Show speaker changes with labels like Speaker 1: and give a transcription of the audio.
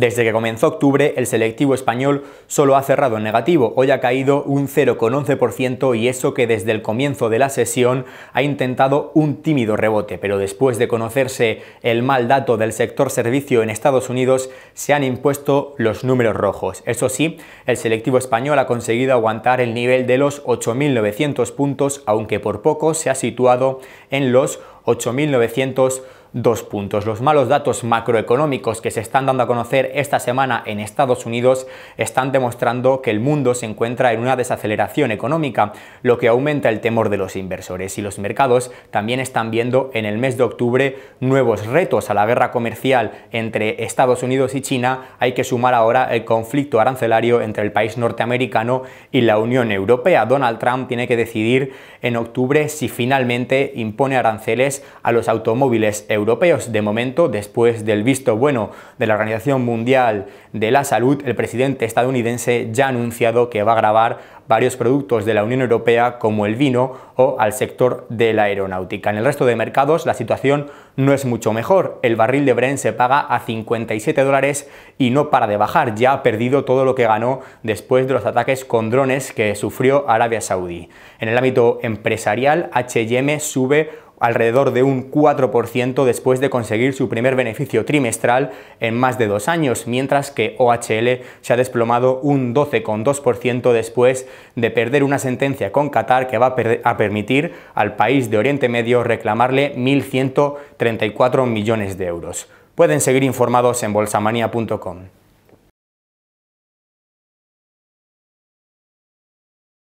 Speaker 1: Desde que comenzó octubre, el selectivo español solo ha cerrado en negativo, hoy ha caído un 0,11% y eso que desde el comienzo de la sesión ha intentado un tímido rebote, pero después de conocerse el mal dato del sector servicio en Estados Unidos, se han impuesto los números rojos. Eso sí, el selectivo español ha conseguido aguantar el nivel de los 8.900 puntos, aunque por poco se ha situado en los 8.900 dos puntos. Los malos datos macroeconómicos que se están dando a conocer esta semana en Estados Unidos están demostrando que el mundo se encuentra en una desaceleración económica, lo que aumenta el temor de los inversores y los mercados también están viendo en el mes de octubre nuevos retos a la guerra comercial entre Estados Unidos y China. Hay que sumar ahora el conflicto arancelario entre el país norteamericano y la Unión Europea. Donald Trump tiene que decidir en octubre si finalmente impone aranceles a los automóviles europeos europeos. De momento, después del visto bueno de la Organización Mundial de la Salud, el presidente estadounidense ya ha anunciado que va a grabar varios productos de la Unión Europea como el vino o al sector de la aeronáutica. En el resto de mercados la situación no es mucho mejor. El barril de Bren se paga a 57 dólares y no para de bajar. Ya ha perdido todo lo que ganó después de los ataques con drones que sufrió Arabia Saudí. En el ámbito empresarial, H&M sube alrededor de un 4% después de conseguir su primer beneficio trimestral en más de dos años, mientras que OHL se ha desplomado un 12,2% después de perder una sentencia con Qatar que va a, permitir al país de Oriente Medio reclamarle 1.134 millones de euros. Pueden seguir informados en bolsamania.com.